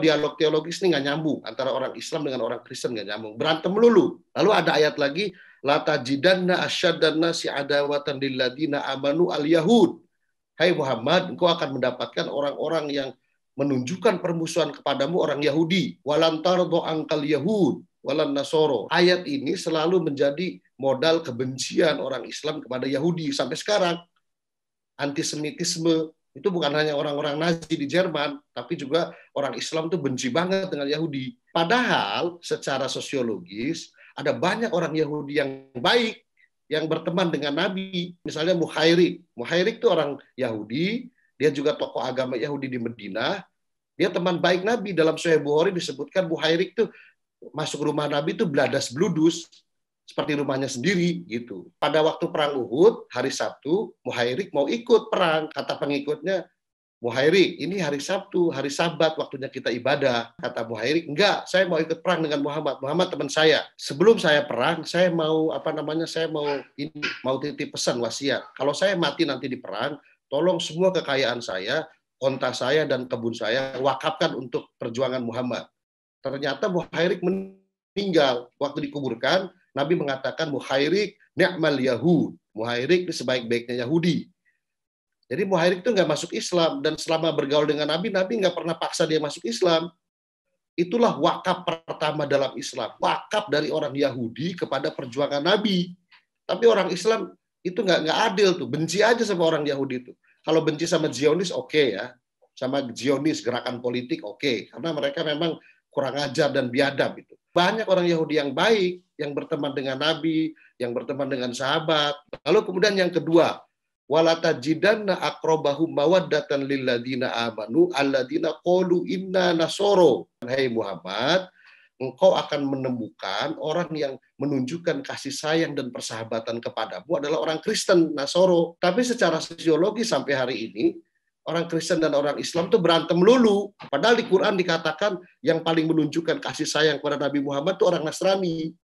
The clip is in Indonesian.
dialog teologis ini nggak nyambung antara orang Islam dengan orang Kristen nggak nyambung berantem lulu lalu ada ayat lagi lata tajidanna asyaddanna si adawatan lilladina amanu al yahud hai Muhammad engkau akan mendapatkan orang-orang yang menunjukkan permusuhan kepadamu orang Yahudi walantar angkal yahud walan nasoro ayat ini selalu menjadi modal kebencian orang Islam kepada Yahudi sampai sekarang antisemitisme itu bukan hanya orang-orang Nazi di Jerman, tapi juga orang Islam itu benci banget dengan Yahudi. Padahal secara sosiologis ada banyak orang Yahudi yang baik yang berteman dengan Nabi. Misalnya Muhairik. Muhairik itu orang Yahudi, dia juga tokoh agama Yahudi di Medina. Dia teman baik Nabi. Dalam Sahih Bukhari disebutkan Muhairik itu masuk rumah Nabi itu bladas bludus seperti rumahnya sendiri gitu. Pada waktu perang Uhud hari Sabtu, Muhairik mau ikut perang. Kata pengikutnya, Muhairik, ini hari Sabtu, hari Sabat, waktunya kita ibadah. Kata Muhairik, enggak, saya mau ikut perang dengan Muhammad. Muhammad teman saya. Sebelum saya perang, saya mau apa namanya? Saya mau ini, mau titip pesan wasiat. Kalau saya mati nanti di perang, tolong semua kekayaan saya, onta saya dan kebun saya wakafkan untuk perjuangan Muhammad. Ternyata Muhairik meninggal waktu dikuburkan, Nabi mengatakan muhairik ni'mal Yahud. Muhairik ini sebaik-baiknya Yahudi. Jadi muhairik itu nggak masuk Islam dan selama bergaul dengan Nabi, Nabi nggak pernah paksa dia masuk Islam. Itulah wakaf pertama dalam Islam. Wakaf dari orang Yahudi kepada perjuangan Nabi. Tapi orang Islam itu nggak nggak adil tuh, benci aja sama orang Yahudi itu. Kalau benci sama Zionis oke okay ya, sama Zionis gerakan politik oke, okay. karena mereka memang kurang ajar dan biadab itu banyak orang Yahudi yang baik, yang berteman dengan Nabi, yang berteman dengan sahabat. Lalu kemudian yang kedua, walatajidanna akrobahum mawaddatan lilladina amanu alladina qalu inna nasoro. Hai Muhammad, engkau akan menemukan orang yang menunjukkan kasih sayang dan persahabatan kepadamu adalah orang Kristen, Nasoro. Tapi secara sosiologi sampai hari ini, orang Kristen dan orang Islam tuh berantem lulu. Padahal di Quran dikatakan yang paling menunjukkan kasih sayang kepada Nabi Muhammad itu orang Nasrani.